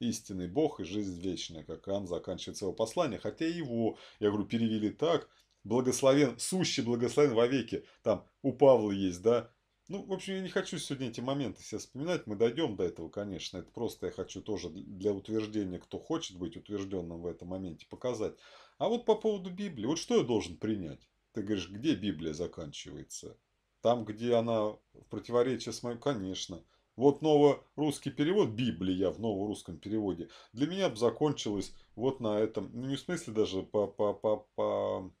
Истинный Бог и жизнь вечная, как Иоанн заканчивает свое послание. Хотя его, я говорю, перевели так, благословен, сущий благословен вовеки. Там у Павла есть, да, ну, в общем, я не хочу сегодня эти моменты все вспоминать. Мы дойдем до этого, конечно. Это просто я хочу тоже для утверждения, кто хочет быть утвержденным в этом моменте, показать. А вот по поводу Библии. Вот что я должен принять? Ты говоришь, где Библия заканчивается? Там, где она в противоречии с моим... Конечно. Вот новорусский перевод, Библия в новорусском переводе, для меня бы закончилась вот на этом, ну не в смысле даже по, по, по, по,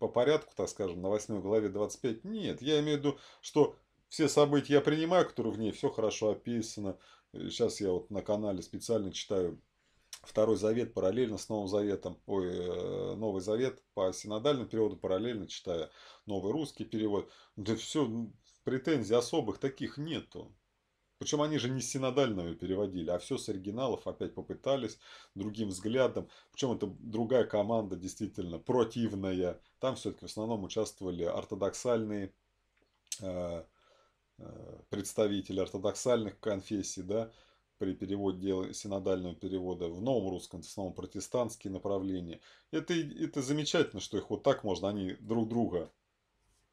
по порядку, так скажем, на 8 главе 25. Нет, я имею в виду, что все события я принимаю, которые в ней, все хорошо описано. Сейчас я вот на канале специально читаю Второй Завет параллельно с Новым Заветом, ой, э, Новый Завет по синодальному переводу параллельно читаю Новый русский перевод. Да все, ну, претензий особых таких нету. Причем они же не с синодального переводили, а все с оригиналов опять попытались другим взглядом. Причем это другая команда действительно противная. Там все-таки в основном участвовали ортодоксальные э, представители ортодоксальных конфессий, да, при переводе синодального перевода в новом русском, в основном протестантские направления. Это, это замечательно, что их вот так можно, они друг друга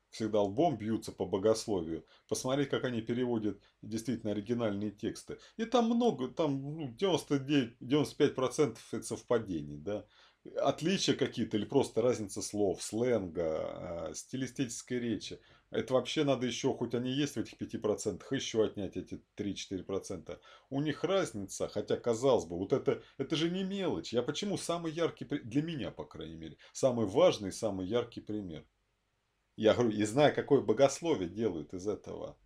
всегда лбом бьются по богословию. Посмотреть, как они переводят действительно оригинальные тексты. И там много, там ну, 99-95% совпадений, да отличия какие-то или просто разница слов, сленга, а, стилистической речи. Это вообще надо еще, хоть они есть в этих 5%, еще отнять эти 3-4%. У них разница, хотя казалось бы, вот это, это же не мелочь. Я почему самый яркий, для меня, по крайней мере, самый важный, самый яркий пример. Я говорю, и знаю, какое богословие делают из этого.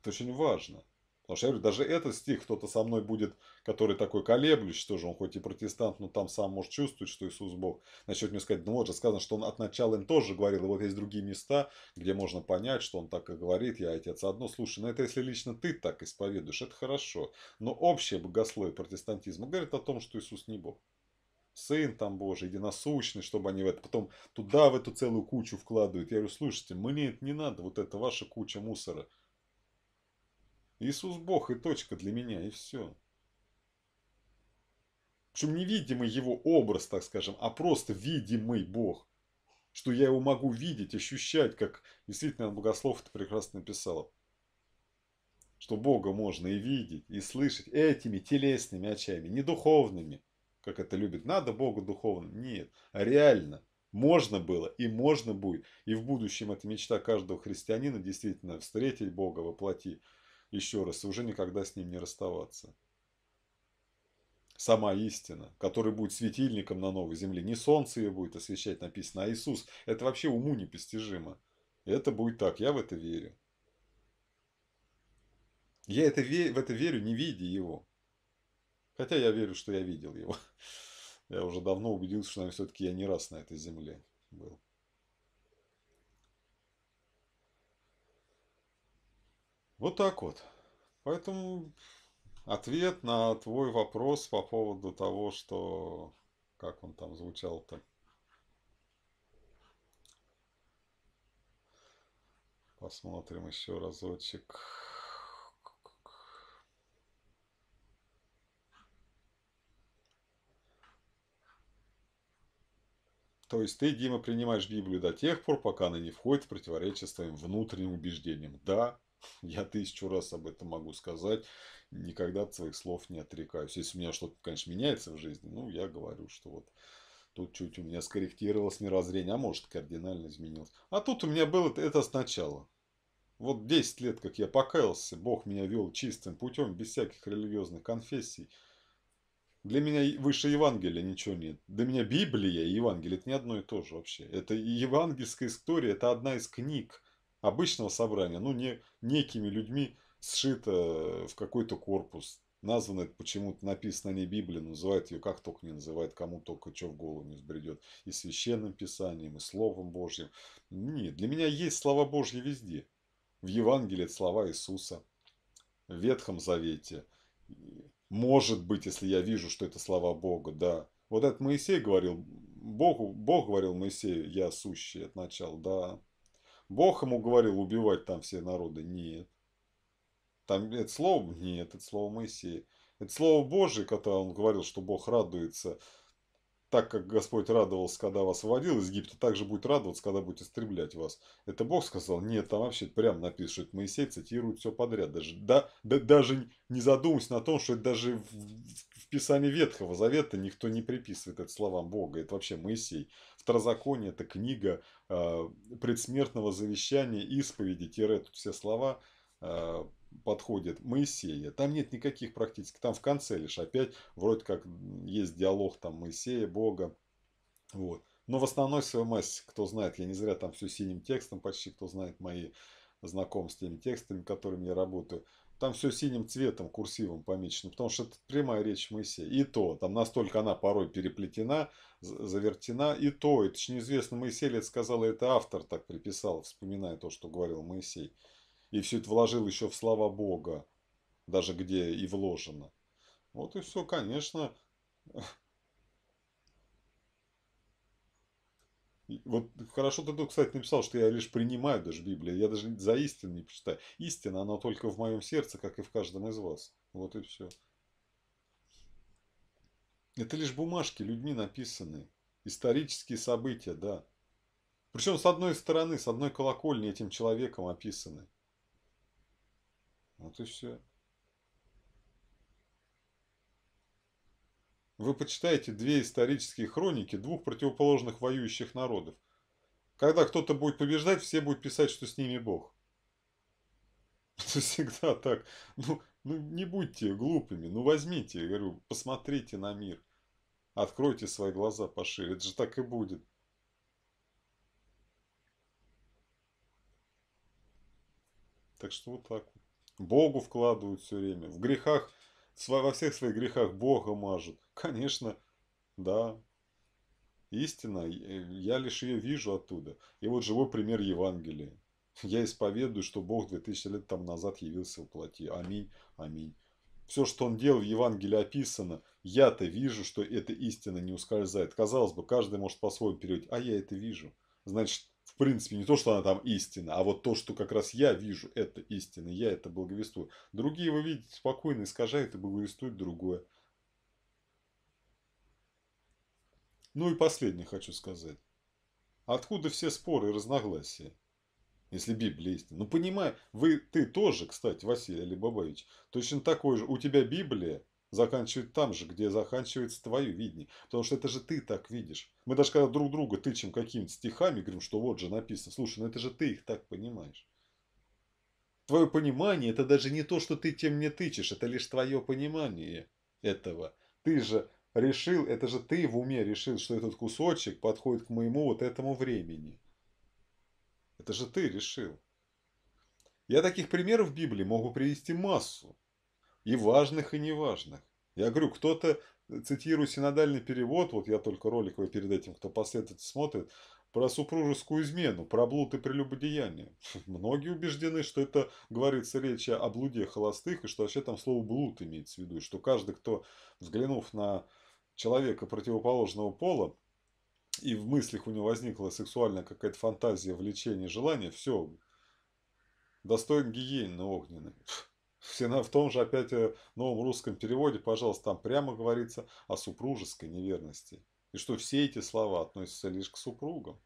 Это очень важно. Потому что я говорю, даже этот стих кто-то со мной будет, который такой колеблющий, тоже он хоть и протестант, но там сам может чувствовать, что Иисус Бог. Начнет мне сказать, ну вот же сказано, что он от начала им тоже говорил, и вот есть другие места, где можно понять, что он так и говорит, я отец одно. Слушай, ну это если лично ты так исповедуешь, это хорошо. Но общее богословие протестантизма говорит о том, что Иисус не Бог. Сын там Божий, единосущный, чтобы они в это потом туда, в эту целую кучу вкладывают. Я говорю, слушайте, мне это не надо, вот это ваша куча мусора – Иисус Бог и точка для меня, и все. Причем невидимый его образ, так скажем, а просто видимый Бог. Что я его могу видеть, ощущать, как действительно Богослов это прекрасно написал. Что Бога можно и видеть, и слышать этими телесными очами, не духовными, как это любит. Надо Бога духовным? Нет, а реально. Можно было и можно будет. И в будущем это мечта каждого христианина действительно встретить Бога воплоти еще раз и уже никогда с ним не расставаться. Сама истина, который будет светильником на новой земле, не солнце ее будет освещать, написано, а Иисус. Это вообще уму непостижимо. И это будет так, я в это верю. Я это, в это верю, не видя его. Хотя я верю, что я видел его. Я уже давно убедился, что все-таки я не раз на этой земле был. Вот так вот. Поэтому ответ на твой вопрос по поводу того, что... Как он там звучал-то? Посмотрим еще разочек. То есть ты, Дима, принимаешь Библию до тех пор, пока она не входит в противоречие с твоим внутренним убеждением. Да, я тысячу раз об этом могу сказать. Никогда от своих слов не отрекаюсь. Если у меня что-то, конечно, меняется в жизни, ну, я говорю, что вот тут чуть у меня скорректировалось мирозрение, а может, кардинально изменилось. А тут у меня было это сначала. Вот 10 лет, как я покаялся, Бог меня вел чистым путем, без всяких религиозных конфессий. Для меня выше Евангелия ничего нет. Для меня Библия и Евангелие – это не одно и то же вообще. Это евангельская история, это одна из книг – обычного собрания, ну, не, некими людьми сшито э, в какой-то корпус. Названо это почему-то, написано не Библия, называют ее как только не называют, кому только что в голову не взбредет. И священным писанием, и Словом Божьим. Нет, для меня есть слова Божьи везде. В Евангелии это слова Иисуса, в Ветхом Завете. Может быть, если я вижу, что это слова Бога, да. Вот этот Моисей говорил, Богу, Бог говорил Моисею, я сущий от начала, да. Бог ему говорил убивать там все народы? Нет. Там это слово? Нет, это слово Моисея. Это слово Божие, когда он говорил, что Бог радуется, так как Господь радовался, когда вас вводил из Египта, так же будет радоваться, когда будет истреблять вас. Это Бог сказал? Нет, там вообще прям написано, что это Моисей цитирует все подряд. Даже, да, да, даже не задумываясь на том, что это даже в, в Писании Ветхого Завета никто не приписывает это словам Бога. Это вообще Моисей. Второзаконие – это книга э, предсмертного завещания, исповеди, тире, тут все слова э, подходят. Моисея. Там нет никаких практически. Там в конце лишь опять вроде как есть диалог там Моисея, Бога. Вот. Но в основной своей массе, кто знает, я не зря там все синим текстом почти, кто знает мои знаком с теми текстами, которыми я работаю – там все синим цветом, курсивом помечено, потому что это прямая речь Моисея. И то, там настолько она порой переплетена, завертена, и то, это же неизвестно, Моисей ли это сказал, это автор так приписал, вспоминая то, что говорил Моисей. И все это вложил еще в слова Бога, даже где и вложено. Вот и все, конечно, Вот хорошо ты, кстати, написал, что я лишь принимаю даже Библию. Я даже за истину не почитаю. Истина, она только в моем сердце, как и в каждом из вас. Вот и все. Это лишь бумажки, людьми написанные. Исторические события, да. Причем с одной стороны, с одной колокольни этим человеком описаны. Вот и все. Вы почитаете две исторические хроники двух противоположных воюющих народов. Когда кто-то будет побеждать, все будут писать, что с ними Бог. Это всегда так. Ну, ну не будьте глупыми, ну возьмите, я говорю, посмотрите на мир. Откройте свои глаза пошире, это же так и будет. Так что вот так. Богу вкладывают все время. В грехах во всех своих грехах Бога мажут. Конечно, да. Истина, э, я лишь ее вижу оттуда. И вот живой пример Евангелия. Я исповедую, что Бог 2000 лет там назад явился в плоти. Аминь, аминь. Все, что он делал в Евангелии описано, я-то вижу, что эта истина не ускользает. Казалось бы, каждый может по-своему переводить, а я это вижу. Значит, в принципе, не то, что она там истина, а вот то, что как раз я вижу, это истина, я это благовествую. Другие вы видите спокойно, искажают и благовествуют другое. Ну и последнее хочу сказать. Откуда все споры и разногласия? Если Библия истина. Ну, понимаю, вы, ты тоже, кстати, Василий Алибабович, точно такой же. У тебя Библия, заканчивает там же, где заканчивается твое видение. Потому что это же ты так видишь. Мы даже когда друг друга тычем какими-то стихами, говорим, что вот же написано. Слушай, ну это же ты их так понимаешь. Твое понимание – это даже не то, что ты тем не тычешь, это лишь твое понимание этого. Ты же решил, это же ты в уме решил, что этот кусочек подходит к моему вот этому времени. Это же ты решил. Я таких примеров в Библии могу привести массу и важных, и неважных. Я говорю, кто-то, э, цитирую синодальный перевод, вот я только ролик перед этим, кто последовательно смотрит, про супружескую измену, про блуд и прелюбодеяние. Многие убеждены, что это говорится речь о блуде холостых, и что вообще там слово «блуд» имеется в виду, и что каждый, кто, взглянув на человека противоположного пола, и в мыслях у него возникла сексуальная какая-то фантазия, влечение, желание, все, достоин гиены огненной. все на в том же опять э, новом русском переводе, пожалуйста, там прямо говорится о супружеской неверности. И что все эти слова относятся лишь к супругам.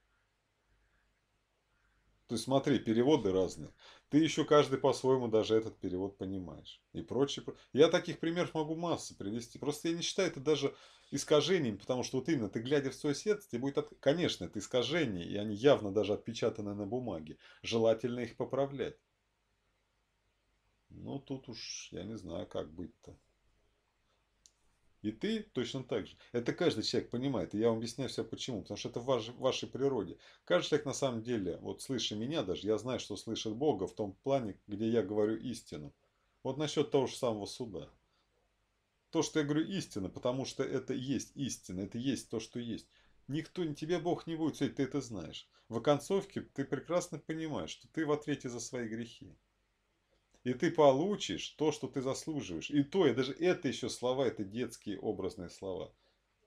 То есть смотри, переводы разные. Ты еще каждый по-своему даже этот перевод понимаешь. И прочее. Я таких примеров могу массу привести. Просто я не считаю это даже искажением, потому что вот именно ты, глядя в свое сердце, тебе будет... От... Конечно, это искажение, и они явно даже отпечатаны на бумаге. Желательно их поправлять. Ну, тут уж я не знаю, как быть-то. И ты точно так же. Это каждый человек понимает. И я вам объясняю все почему. Потому что это в ваш, вашей природе. Каждый человек на самом деле, вот слыша меня даже, я знаю, что слышит Бога в том плане, где я говорю истину. Вот насчет того же самого суда. То, что я говорю истина, потому что это есть истина, это есть то, что есть. Никто, не тебе Бог не будет, ты это знаешь. В оконцовке ты прекрасно понимаешь, что ты в ответе за свои грехи. И ты получишь то, что ты заслуживаешь. И то, и даже это еще слова, это детские образные слова.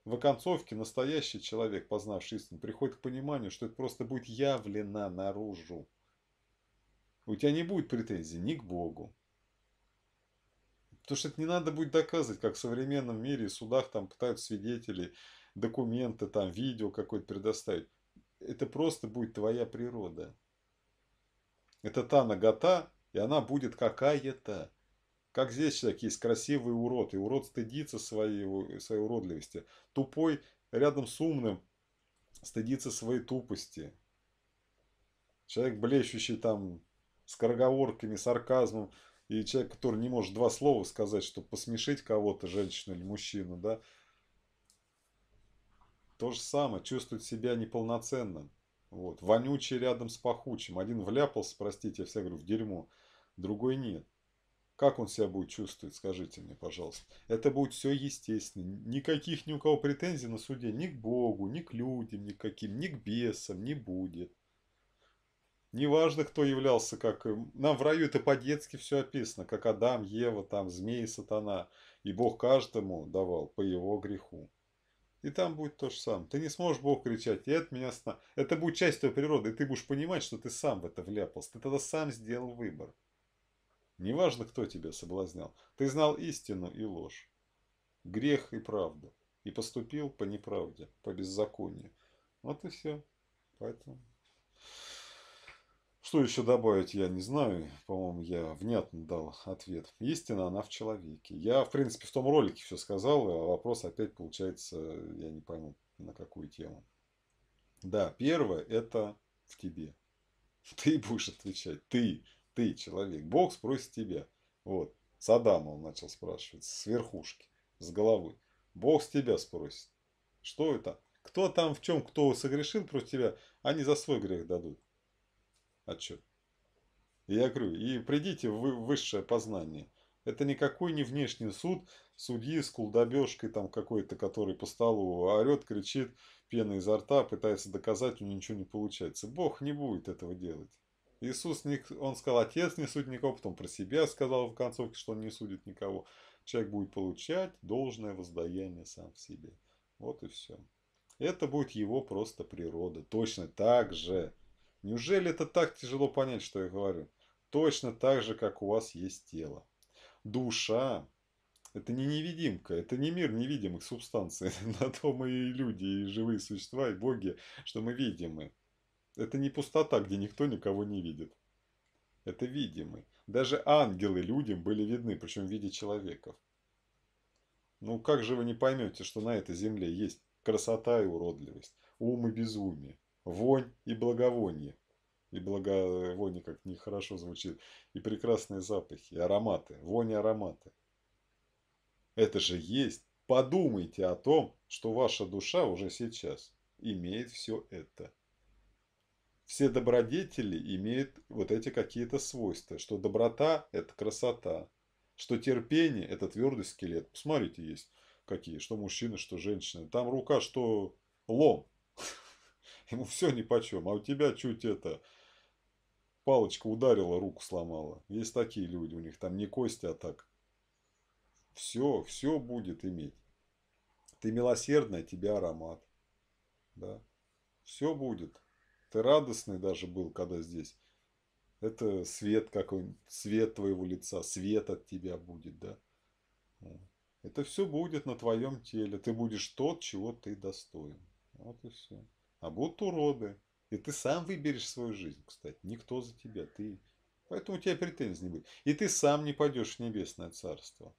В оконцовке настоящий человек, познавший истину, приходит к пониманию, что это просто будет явлено наружу. У тебя не будет претензий ни к Богу. Потому что это не надо будет доказывать, как в современном мире в судах там пытаются свидетелей, документы, там видео какое-то предоставить. Это просто будет твоя природа. Это та нагота, и она будет какая-то. Как здесь человек есть красивый урод, и урод стыдится своей, своей уродливости. Тупой рядом с умным стыдится своей тупости. Человек, блещущий там скороговорками, сарказмом, и человек, который не может два слова сказать, чтобы посмешить кого-то, женщину или мужчину, да, то же самое, чувствует себя неполноценным. Вот. Вонючий рядом с пахучим. Один вляпался, простите, я всегда говорю, в дерьмо, другой нет. Как он себя будет чувствовать, скажите мне, пожалуйста. Это будет все естественно. Никаких ни у кого претензий на суде ни к Богу, ни к людям, ни к каким, ни к бесам не будет. Неважно, кто являлся, как... Эм, нам в раю это по-детски все описано, как Адам, Ева, там, змеи, сатана. И Бог каждому давал по его греху. И там будет то же самое. Ты не сможешь Бог кричать, И от меня сна. Это будет часть твоей природы, и ты будешь понимать, что ты сам в это вляпался. Ты тогда сам сделал выбор. Неважно, кто тебя соблазнял. Ты знал истину и ложь, грех и правду. И поступил по неправде, по беззаконию. Вот и все. Поэтому... Что еще добавить, я не знаю. По-моему, я внятно дал ответ. Истина, она в человеке. Я, в принципе, в том ролике все сказал, а вопрос опять получается, я не пойму, на какую тему. Да, первое – это в тебе. Ты будешь отвечать. Ты, ты человек. Бог спросит тебя. Вот, с Адама он начал спрашивать, с верхушки, с головы. Бог с тебя спросит. Что это? Кто там в чем, кто согрешил против тебя, они за свой грех дадут отчет. А и я говорю, и придите в высшее познание. Это никакой не внешний суд, судьи с кулдобежкой там какой-то, который по столу орет, кричит, пена изо рта, пытается доказать, у него ничего не получается. Бог не будет этого делать. Иисус, не, он сказал, отец не судит никого, потом про себя сказал в концовке, что он не судит никого. Человек будет получать должное воздаяние сам в себе. Вот и все. Это будет его просто природа. Точно так же, Неужели это так тяжело понять, что я говорю? Точно так же, как у вас есть тело. Душа – это не невидимка, это не мир невидимых субстанций. На то мы и люди, и живые существа, и боги, что мы видимы. Это не пустота, где никто никого не видит. Это видимы. Даже ангелы людям были видны, причем в виде человеков. Ну как же вы не поймете, что на этой земле есть красота и уродливость, ум и безумие? вонь и благовоние. И благовоние как нехорошо звучит. И прекрасные запахи, и ароматы, вонь и ароматы. Это же есть. Подумайте о том, что ваша душа уже сейчас имеет все это. Все добродетели имеют вот эти какие-то свойства, что доброта – это красота, что терпение – это твердый скелет. Посмотрите, есть какие, что мужчины, что женщины. Там рука, что лом ему все нипочем, а у тебя чуть это, палочка ударила, руку сломала. Есть такие люди, у них там не кости, а так. Все, все будет иметь. Ты милосердная, тебе аромат. Да? Все будет. Ты радостный даже был, когда здесь. Это свет какой свет твоего лица, свет от тебя будет, да? Это все будет на твоем теле. Ты будешь тот, чего ты достоин. Вот и все а будут уроды. И ты сам выберешь свою жизнь, кстати. Никто за тебя. Ты... Поэтому у тебя претензий не будет. И ты сам не пойдешь в небесное царство.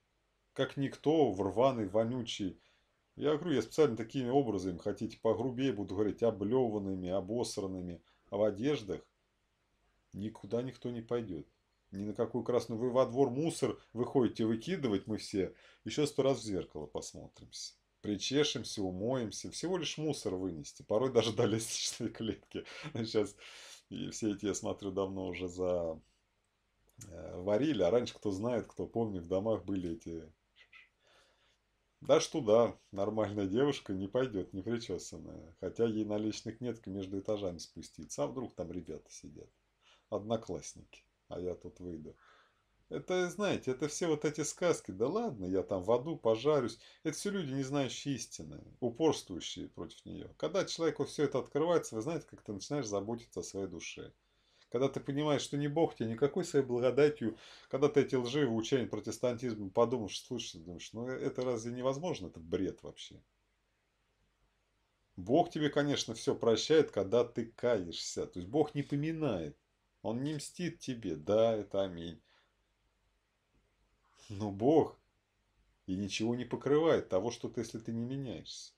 Как никто в рваный, вонючий... Я говорю, я специально такими образами, хотите, погрубее буду говорить, облеванными, обосранными, а в одеждах никуда никто не пойдет. Ни на какую красную. Вы во двор мусор выходите выкидывать, мы все еще сто раз в зеркало посмотримся причешемся, умоемся, всего лишь мусор вынести, порой даже до лестничной клетки. Сейчас ну, и все эти, я смотрю, давно уже за э, варили, а раньше, кто знает, кто помнит, в домах были эти... Да что да, нормальная девушка не пойдет, не причесанная. Хотя ей на наличных нет, между этажами спуститься. А вдруг там ребята сидят, одноклассники, а я тут выйду. Это, знаете, это все вот эти сказки, да ладно, я там в аду пожарюсь. Это все люди, не знающие истины, упорствующие против нее. Когда человеку все это открывается, вы знаете, как ты начинаешь заботиться о своей душе. Когда ты понимаешь, что не Бог тебе никакой своей благодатью, когда ты эти лживые учения протестантизма подумаешь, слушаешь, думаешь, ну э, это разве невозможно, это бред вообще. Бог тебе, конечно, все прощает, когда ты каешься. То есть Бог не поминает. Он не мстит тебе. Да, это аминь но Бог и ничего не покрывает того, что ты, если ты не меняешься.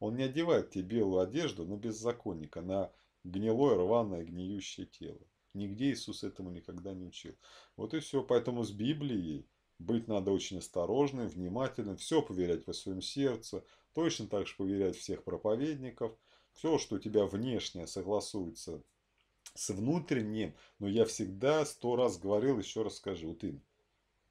Он не одевает тебе белую одежду на беззаконника, на гнилое, рваное, гниющее тело. Нигде Иисус этому никогда не учил. Вот и все. Поэтому с Библией быть надо очень осторожным, внимательным, все поверять во своем сердце, точно так же поверять всех проповедников. Все, что у тебя внешнее согласуется с внутренним, но я всегда сто раз говорил, еще раз скажу, вот именно.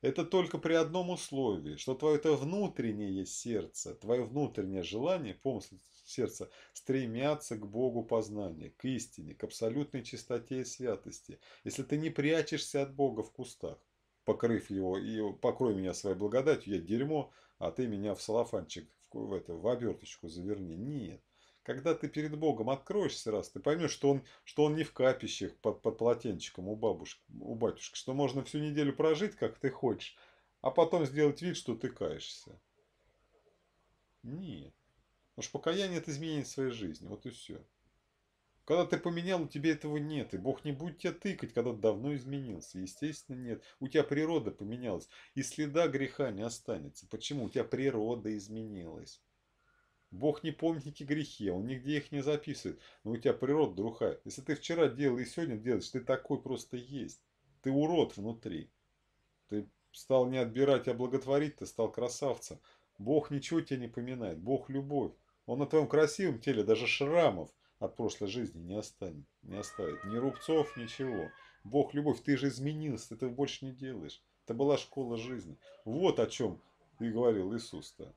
Это только при одном условии, что твое это внутреннее сердце, твое внутреннее желание, помыслы сердца стремятся к Богу познания, к истине, к абсолютной чистоте и святости. Если ты не прячешься от Бога в кустах, покрыв его, и покрой меня своей благодатью, я дерьмо, а ты меня в салафанчик, в, это, в оберточку заверни. Нет. Когда ты перед Богом откроешься раз, ты поймешь, что он, что он не в капищах под, под полотенчиком у бабушки, у батюшки, что можно всю неделю прожить, как ты хочешь, а потом сделать вид, что ты каешься. Нет. Потому что покаяние – это изменение своей жизни. Вот и все. Когда ты поменял, у тебя этого нет. И Бог не будет тебя тыкать, когда ты давно изменился. Естественно, нет. У тебя природа поменялась. И следа греха не останется. Почему? У тебя природа изменилась. Бог не помнит грехи, он нигде их не записывает. Но у тебя природа другая. Если ты вчера делал и сегодня делаешь, ты такой просто есть. Ты урод внутри. Ты стал не отбирать, а благотворить, ты стал красавцем. Бог ничего тебе не поминает. Бог любовь. Он на твоем красивом теле даже шрамов от прошлой жизни не останет, не оставит. Ни рубцов, ничего. Бог любовь, ты же изменился, ты этого больше не делаешь. Это была школа жизни. Вот о чем и говорил Иисус-то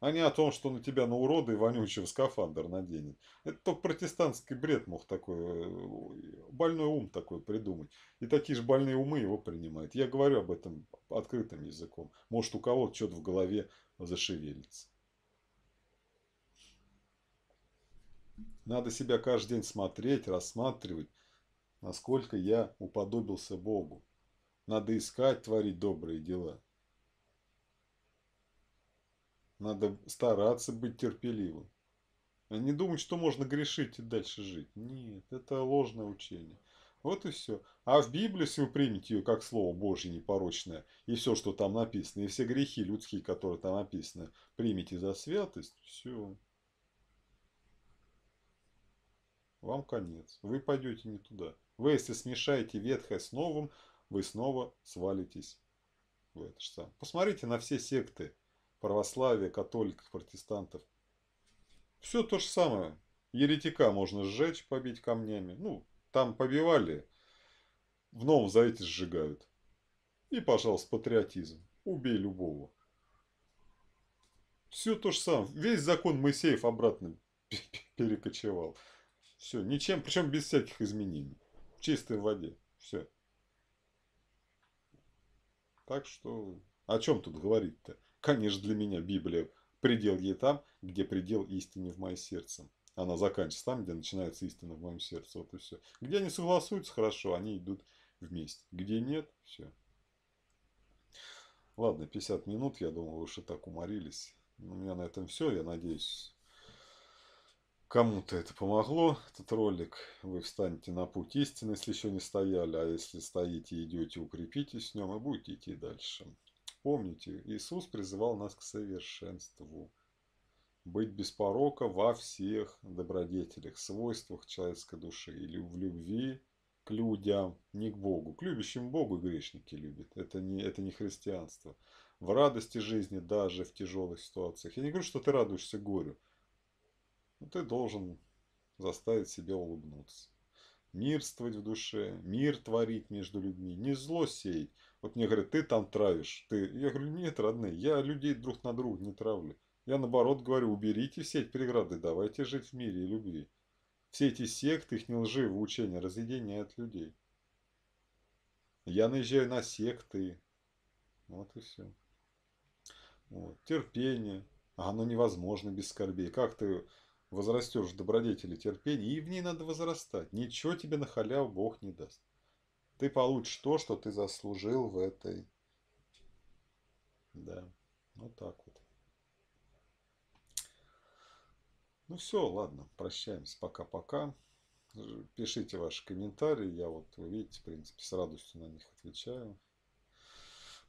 а не о том, что на тебя на урода и вонючего скафандр наденет. Это только протестантский бред мог такой, э, больной ум такой придумать. И такие же больные умы его принимают. Я говорю об этом открытым языком. Может, у кого-то что-то в голове зашевелится. Надо себя каждый день смотреть, рассматривать, насколько я уподобился Богу. Надо искать, творить добрые дела. Надо стараться быть терпеливым. А не думать, что можно грешить и дальше жить. Нет, это ложное учение. Вот и все. А в Библию, если вы примете ее как Слово Божье непорочное, и все, что там написано, и все грехи людские, которые там написаны, примите за святость, все. Вам конец. Вы пойдете не туда. Вы, если смешаете ветхое с новым, вы снова свалитесь в это же самое. Посмотрите на все секты православия, католиков, протестантов. Все то же самое. Еретика можно сжечь, побить камнями. Ну, там побивали, в Новом Завете сжигают. И, пожалуйста, патриотизм. Убей любого. Все то же самое. Весь закон Моисеев обратно перекочевал. Все, ничем, причем без всяких изменений. В чистой воде. Все. Так что о чем тут говорить-то? Конечно, для меня Библия – предел ей там, где предел истине в мое сердце. Она заканчивается там, где начинается истина в моем сердце. Вот и все. Где они согласуются, хорошо, они идут вместе. Где нет, все. Ладно, 50 минут, я думал, вы уже так уморились. У меня на этом все, я надеюсь, кому-то это помогло, этот ролик. Вы встанете на путь истины, если еще не стояли, а если стоите и идете, укрепитесь с нем и будете идти дальше. Помните, Иисус призывал нас к совершенству. Быть без порока во всех добродетелях, свойствах человеческой души или в любви к людям, не к Богу. К любящим Богу грешники любят. Это не, это не христианство. В радости жизни, даже в тяжелых ситуациях. Я не говорю, что ты радуешься горю. Но ты должен заставить себя улыбнуться. Мирствовать в душе, мир творить между людьми, не зло сеять, вот мне говорят, ты там травишь. Ты... Я говорю, нет, родные, я людей друг на друга не травлю. Я наоборот говорю, уберите все эти преграды, давайте жить в мире и любви. Все эти секты, их нелживые учения разъединяют людей. Я наезжаю на секты. Вот и все. Вот. Терпение. А оно невозможно без скорбей. Как ты возрастешь в добродетели терпения, и в ней надо возрастать. Ничего тебе на халяву Бог не даст ты получишь то, что ты заслужил в этой. Да, вот так вот. Ну все, ладно, прощаемся, пока-пока. Пишите ваши комментарии, я вот, вы видите, в принципе, с радостью на них отвечаю.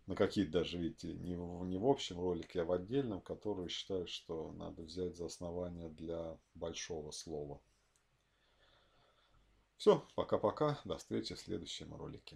На какие-то даже, видите, не в, не в общем ролике, а в отдельном, которые считаю, что надо взять за основание для большого слова. Все, пока-пока, до встречи в следующем ролике.